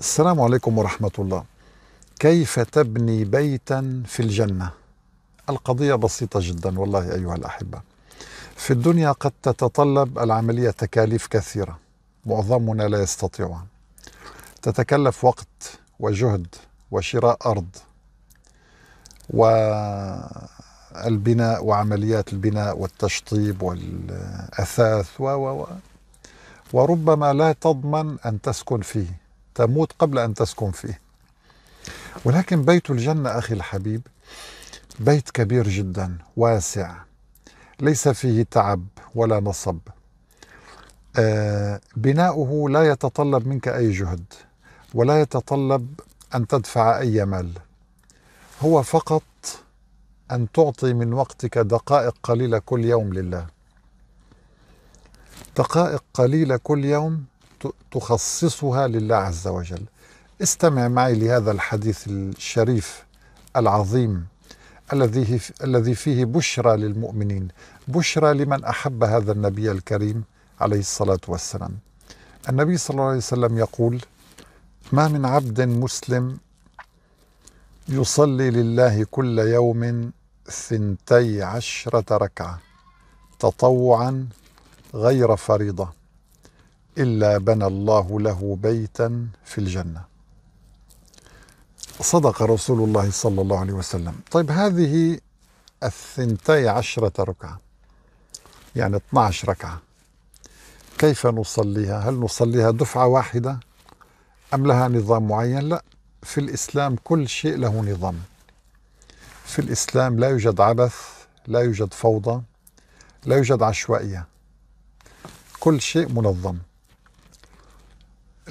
السلام عليكم ورحمة الله. كيف تبني بيتا في الجنة؟ القضية بسيطة جدا والله أيها الأحبة. في الدنيا قد تتطلب العملية تكاليف كثيرة معظمنا لا يستطيعها. تتكلف وقت وجهد وشراء أرض والبناء وعمليات البناء والتشطيب والأثاث و وربما لا تضمن أن تسكن فيه تموت قبل أن تسكن فيه ولكن بيت الجنة أخي الحبيب بيت كبير جدا واسع ليس فيه تعب ولا نصب آه، بناؤه لا يتطلب منك أي جهد ولا يتطلب أن تدفع أي مال هو فقط أن تعطي من وقتك دقائق قليلة كل يوم لله دقائق قليلة كل يوم تخصصها لله عز وجل استمع معي لهذا الحديث الشريف العظيم الذي الذي فيه بشرى للمؤمنين بشرى لمن احب هذا النبي الكريم عليه الصلاه والسلام النبي صلى الله عليه وسلم يقول ما من عبد مسلم يصلي لله كل يوم ثنتي عشره ركعه تطوعا غير فريضه إلا بنى الله له بيتا في الجنة صدق رسول الله صلى الله عليه وسلم طيب هذه الثنتي عشرة ركعة يعني 12 ركعة كيف نصليها هل نصليها دفعة واحدة أم لها نظام معين لا في الإسلام كل شيء له نظام في الإسلام لا يوجد عبث لا يوجد فوضى لا يوجد عشوائية كل شيء منظم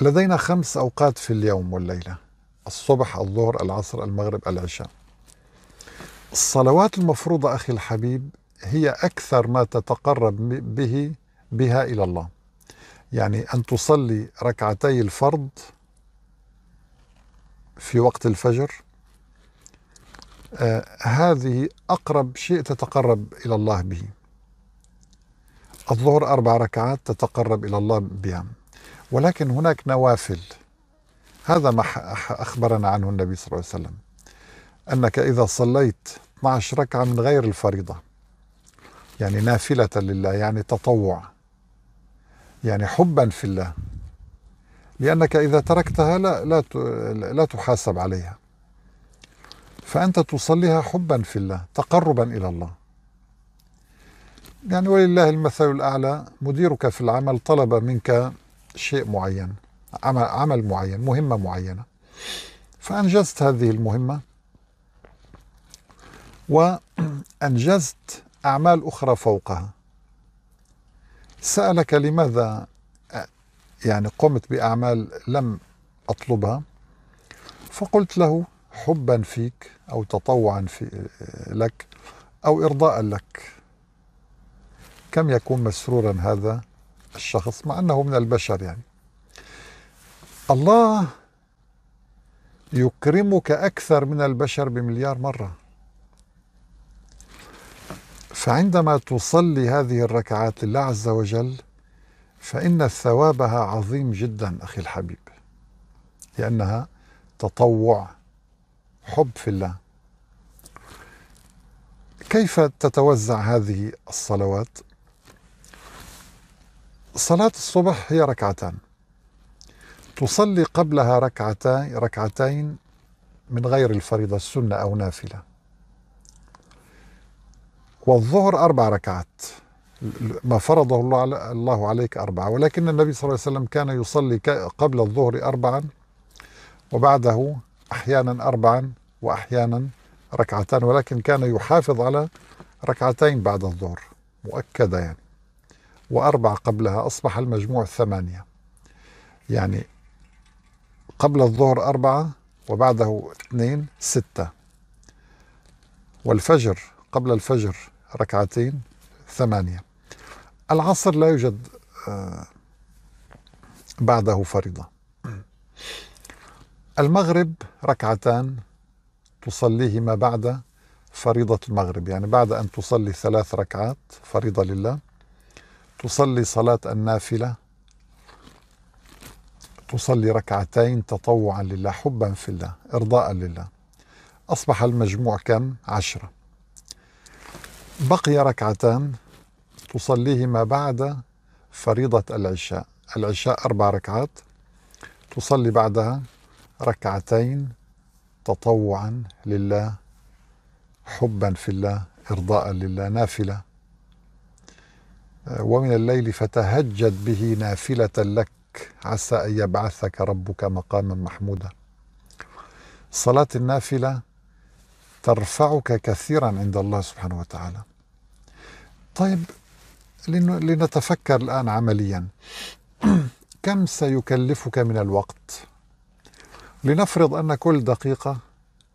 لدينا خمس أوقات في اليوم والليلة الصبح الظهر العصر المغرب العشاء الصلوات المفروضة أخي الحبيب هي أكثر ما تتقرب به بها إلى الله يعني أن تصلي ركعتي الفرض في وقت الفجر آه هذه أقرب شيء تتقرب إلى الله به الظهر أربع ركعات تتقرب إلى الله بها ولكن هناك نوافل هذا ما أخبرنا عنه النبي صلى الله عليه وسلم أنك إذا صليت 12 ركعة من غير الفريضة يعني نافلة لله يعني تطوع يعني حبا في الله لأنك إذا تركتها لا لا لا تحاسب عليها فأنت تصليها حبا في الله تقربا إلى الله يعني ولله المثل الأعلى مديرك في العمل طلب منك شيء معين عمل, عمل معين مهمة معينة فأنجزت هذه المهمة وأنجزت أعمال أخرى فوقها سألك لماذا يعني قمت بأعمال لم أطلبها فقلت له حبا فيك أو تطوعا في لك أو إرضاء لك كم يكون مسرورا هذا الشخص مع أنه من البشر يعني الله يكرمك أكثر من البشر بمليار مرة فعندما تصلي هذه الركعات لله عز وجل فإن ثوابها عظيم جدا أخي الحبيب لأنها تطوع حب في الله كيف تتوزع هذه الصلوات صلاة الصبح هي ركعتان تصلي قبلها ركعتين ركعتين من غير الفريضة السنة أو نافلة والظهر أربع ركعات ما فرضه الله عليك أربعة ولكن النبي صلى الله عليه وسلم كان يصلي قبل الظهر أربعا وبعده أحيانا أربعا وأحيانا ركعتان ولكن كان يحافظ على ركعتين بعد الظهر مؤكدة يعني وأربعة قبلها أصبح المجموع ثمانية يعني قبل الظهر أربعة وبعده اثنين ستة والفجر قبل الفجر ركعتين ثمانية العصر لا يوجد آه، بعده فريضة المغرب ركعتان تصليهما بعد فريضة المغرب يعني بعد أن تصلي ثلاث ركعات فريضة لله تصلي صلاة النافلة تصلي ركعتين تطوعا لله حبا في الله إرضاء لله أصبح المجموع كم؟ عشرة بقي ركعتان تصليهما بعد فريضة العشاء العشاء أربع ركعات تصلي بعدها ركعتين تطوعا لله حبا في الله إرضاء لله نافلة ومن الليل فتهجد به نافلة لك عسى أن يبعثك ربك مقاما محمودا صلاة النافلة ترفعك كثيرا عند الله سبحانه وتعالى طيب لنتفكر الآن عمليا كم سيكلفك من الوقت لنفرض أن كل دقيقة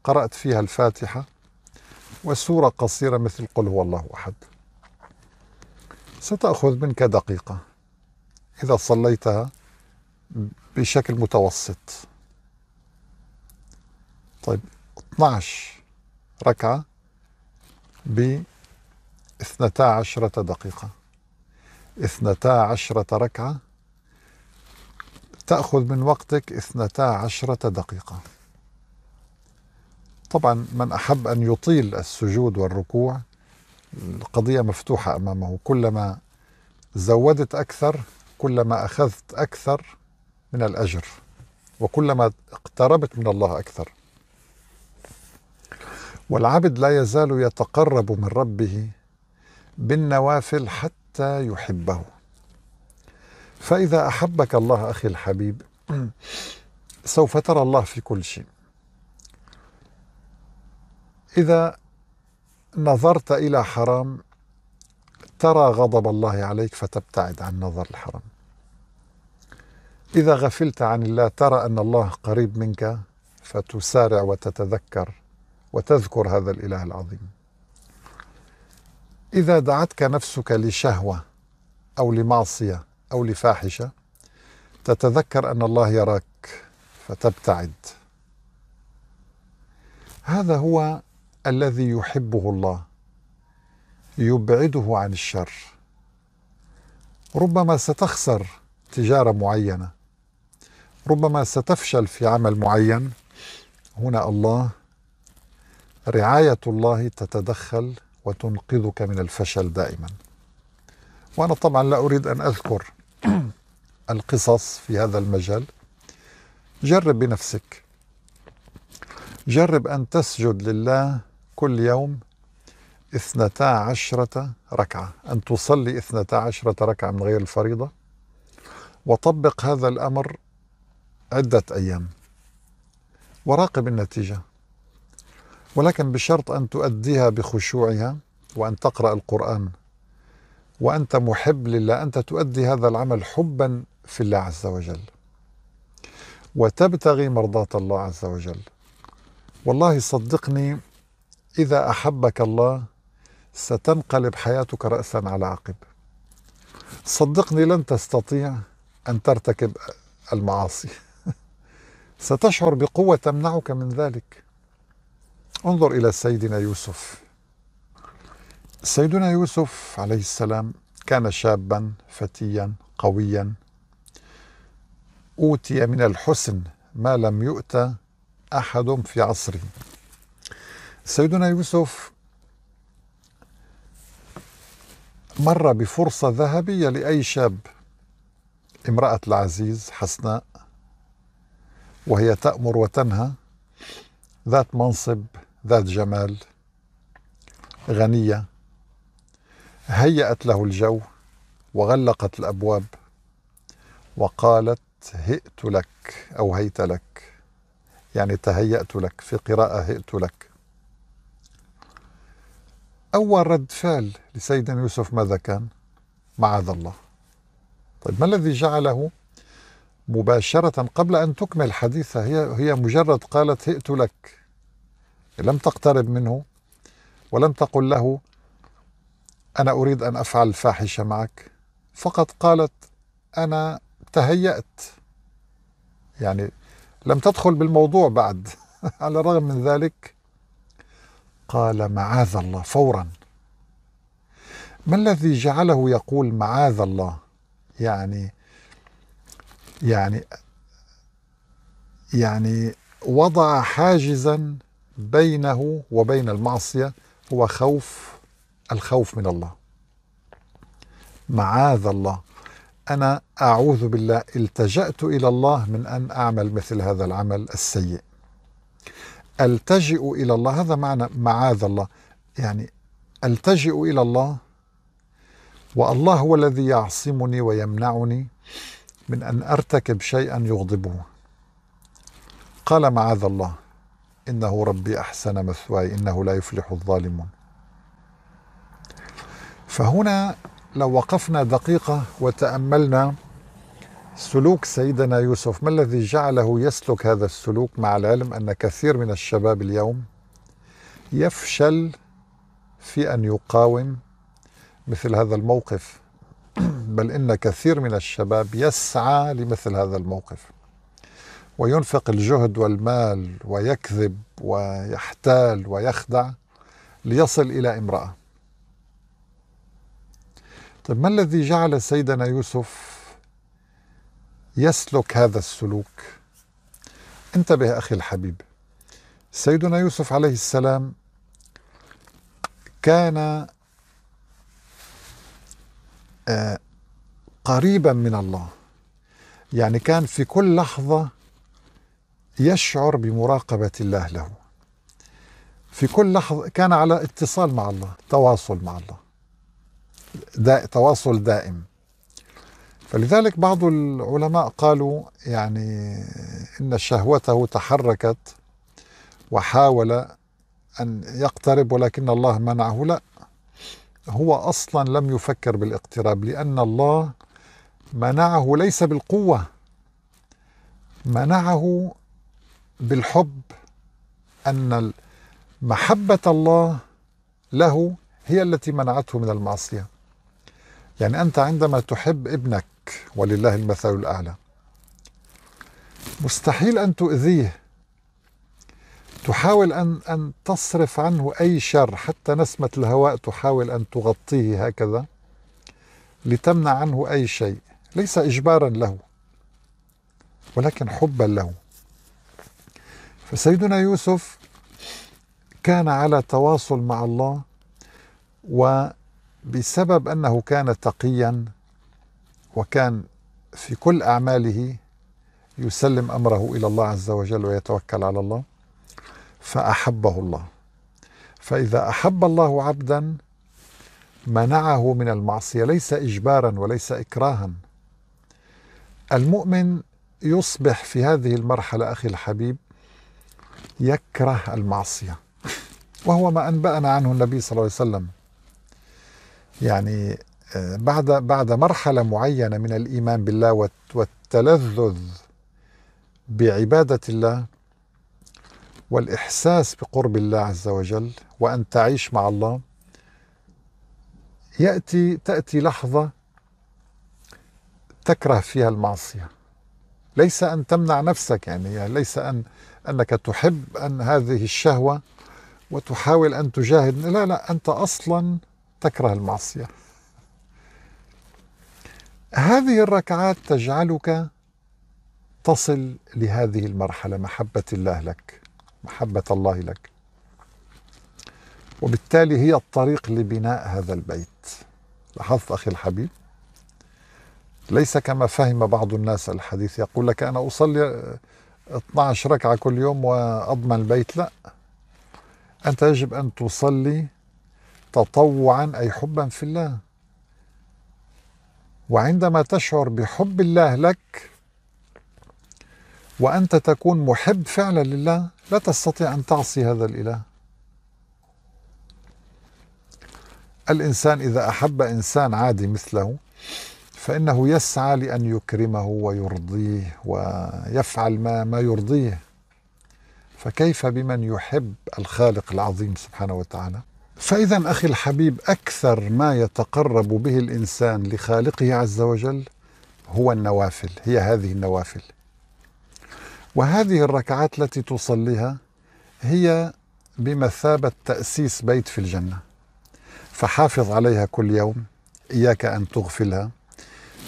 قرأت فيها الفاتحة وسورة قصيرة مثل قل هو الله أحد ستأخذ منك دقيقة إذا صليتها بشكل متوسط طيب 12 ركعة ب 12 دقيقة 12 ركعة تأخذ من وقتك 12 دقيقة طبعا من أحب أن يطيل السجود والركوع القضية مفتوحة أمامه كلما زودت أكثر كلما أخذت أكثر من الأجر وكلما اقتربت من الله أكثر والعبد لا يزال يتقرب من ربه بالنوافل حتى يحبه فإذا أحبك الله أخي الحبيب سوف ترى الله في كل شيء إذا نظرت إلى حرام ترى غضب الله عليك فتبتعد عن نظر الحرام إذا غفلت عن الله ترى أن الله قريب منك فتسارع وتتذكر وتذكر هذا الإله العظيم إذا دعتك نفسك لشهوة أو لمعصية أو لفاحشة تتذكر أن الله يراك فتبتعد هذا هو الذي يحبه الله يبعده عن الشر ربما ستخسر تجاره معينه ربما ستفشل في عمل معين هنا الله رعايه الله تتدخل وتنقذك من الفشل دائما وانا طبعا لا اريد ان اذكر القصص في هذا المجال جرب بنفسك جرب ان تسجد لله كل يوم اثنتا عشرة ركعة أن تصلي اثنتا عشرة ركعة من غير الفريضة وطبق هذا الأمر عدة أيام وراقب النتيجة ولكن بشرط أن تؤديها بخشوعها وأن تقرأ القرآن وأنت محب لله أنت تؤدي هذا العمل حبا في الله عز وجل وتبتغي مرضاة الله عز وجل والله صدقني إذا أحبك الله ستنقلب حياتك رأسا على عقب صدقني لن تستطيع أن ترتكب المعاصي ستشعر بقوة تمنعك من ذلك انظر إلى سيدنا يوسف سيدنا يوسف عليه السلام كان شابا فتيا قويا أوتي من الحسن ما لم يؤت أحد في عصره سيدنا يوسف مر بفرصة ذهبية لأي شاب امرأة العزيز حسناء وهي تأمر وتنهى ذات منصب ذات جمال غنية هيأت له الجو وغلقت الأبواب وقالت هئت لك أو هيت لك يعني تهيأت لك في قراءة هئت لك أول رد فعل لسيدنا يوسف ماذا كان؟ معاذ الله طيب ما الذي جعله مباشرة قبل أن تكمل حديثها هي هي مجرد قالت هئت لك لم تقترب منه ولم تقل له أنا أريد أن أفعل الفاحشة معك فقط قالت أنا تهيأت يعني لم تدخل بالموضوع بعد على الرغم من ذلك قال معاذ الله فورا ما الذي جعله يقول معاذ الله يعني يعني يعني وضع حاجزا بينه وبين المعصيه هو خوف الخوف من الله معاذ الله انا اعوذ بالله التجات الى الله من ان اعمل مثل هذا العمل السيء ألتجئ إلى الله هذا معنى معاذ الله يعني ألتجئ إلى الله والله هو الذي يعصمني ويمنعني من أن أرتكب شيئا يغضبه قال معاذ الله إنه ربي أحسن مثواي إنه لا يفلح الظالمون فهنا لو وقفنا دقيقة وتأملنا سلوك سيدنا يوسف ما الذي جعله يسلك هذا السلوك مع العلم ان كثير من الشباب اليوم يفشل في ان يقاوم مثل هذا الموقف بل ان كثير من الشباب يسعى لمثل هذا الموقف وينفق الجهد والمال ويكذب ويحتال ويخدع ليصل الى امراه طيب ما الذي جعل سيدنا يوسف يسلك هذا السلوك انتبه أخي الحبيب سيدنا يوسف عليه السلام كان آه، قريبا من الله يعني كان في كل لحظة يشعر بمراقبة الله له في كل لحظة كان على اتصال مع الله تواصل مع الله دا تواصل دائم فلذلك بعض العلماء قالوا يعني إن شهوته تحركت وحاول أن يقترب ولكن الله منعه لا هو أصلا لم يفكر بالاقتراب لأن الله منعه ليس بالقوة منعه بالحب أن محبة الله له هي التي منعته من المعصية يعني أنت عندما تحب ابنك ولله المثل الأعلى مستحيل أن تؤذيه تحاول أن أن تصرف عنه أي شر حتى نسمة الهواء تحاول أن تغطيه هكذا لتمنع عنه أي شيء ليس إجبارا له ولكن حبا له فسيدنا يوسف كان على تواصل مع الله و بسبب انه كان تقيا وكان في كل اعماله يسلم امره الى الله عز وجل ويتوكل على الله فاحبه الله فاذا احب الله عبدا منعه من المعصيه ليس اجبارا وليس اكراها المؤمن يصبح في هذه المرحله اخي الحبيب يكره المعصيه وهو ما انبانا عنه النبي صلى الله عليه وسلم يعني آه، بعد بعد مرحلة معينة من الإيمان بالله والتلذذ بعبادة الله والإحساس بقرب الله عز وجل وأن تعيش مع الله يأتي تأتي لحظة تكره فيها المعصية ليس أن تمنع نفسك يعني, يعني ليس أن أنك تحب أن هذه الشهوة وتحاول أن تجاهد لا لا أنت أصلاً تكره المعصية هذه الركعات تجعلك تصل لهذه المرحلة محبة الله لك محبة الله لك وبالتالي هي الطريق لبناء هذا البيت لاحظت أخي الحبيب ليس كما فهم بعض الناس الحديث يقول لك أنا أصلي 12 ركعة كل يوم وأضمن البيت لا أنت يجب أن تصلي تطوعا أي حبا في الله وعندما تشعر بحب الله لك وأنت تكون محب فعلا لله لا تستطيع أن تعصي هذا الإله الإنسان إذا أحب إنسان عادي مثله فإنه يسعى لأن يكرمه ويرضيه ويفعل ما ما يرضيه فكيف بمن يحب الخالق العظيم سبحانه وتعالى فإذا أخي الحبيب أكثر ما يتقرب به الإنسان لخالقه عز وجل هو النوافل هي هذه النوافل وهذه الركعات التي تصليها هي بمثابة تأسيس بيت في الجنة فحافظ عليها كل يوم إياك أن تغفلها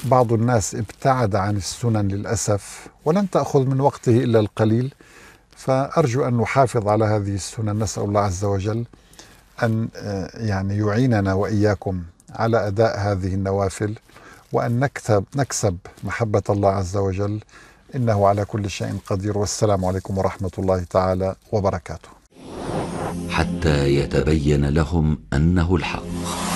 بعض الناس ابتعد عن السنن للأسف ولن تأخذ من وقته إلا القليل فأرجو أن نحافظ على هذه السنن نسأل الله عز وجل أن آه، يعني يعيننا وإياكم على أداء هذه النوافل وأن نكتب نكسب محبة الله عز وجل إنه على كل شيء قدير والسلام عليكم ورحمة الله تعالى وبركاته حتى يتبين لهم أنه الحق